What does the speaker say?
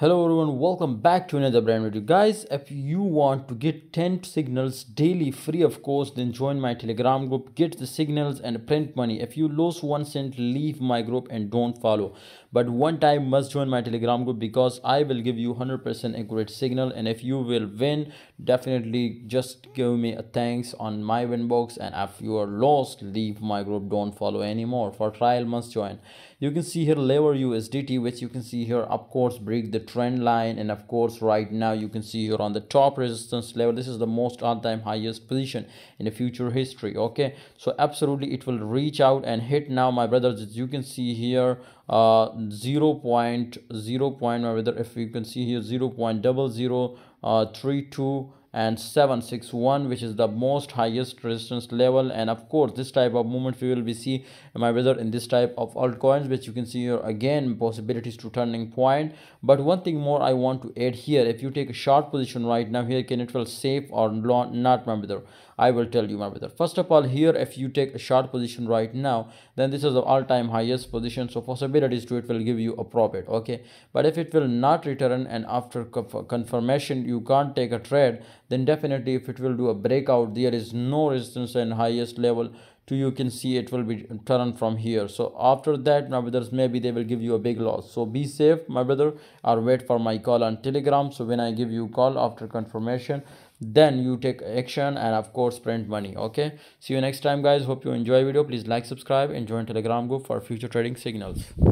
hello everyone welcome back to another brand video guys if you want to get 10 signals daily free of course then join my telegram group get the signals and print money if you lose one cent leave my group and don't follow but one time must join my telegram group because i will give you 100% accurate signal and if you will win definitely just give me a thanks on my win box and if you are lost leave my group don't follow anymore for trial must join you can see here lever USDT which you can see here of course break the trend line and of course right now you can see here on the top resistance level this is the most all-time highest position in the future history okay so absolutely it will reach out and hit now my brothers as you can see here uh 0, .0 point 0 point my brother if you can see here 0 uh, 0.0032 and 761 which is the most highest resistance level and of course this type of movement we will be see my brother in this type of altcoins which you can see here again possibilities to turning point but one thing more i want to add here if you take a short position right now here can it feel safe or not my brother i will tell you my brother first of all here if you take a short position right now then this is the all-time highest position so possibilities to it will give you a profit okay but if it will not return and after confirmation you can't take a trade then definitely if it will do a breakout there is no resistance and highest level to you can see it will be turned from here so after that my brothers maybe they will give you a big loss so be safe my brother or wait for my call on telegram so when i give you call after confirmation then you take action and of course print money okay see you next time guys hope you enjoy video please like subscribe and join telegram group for future trading signals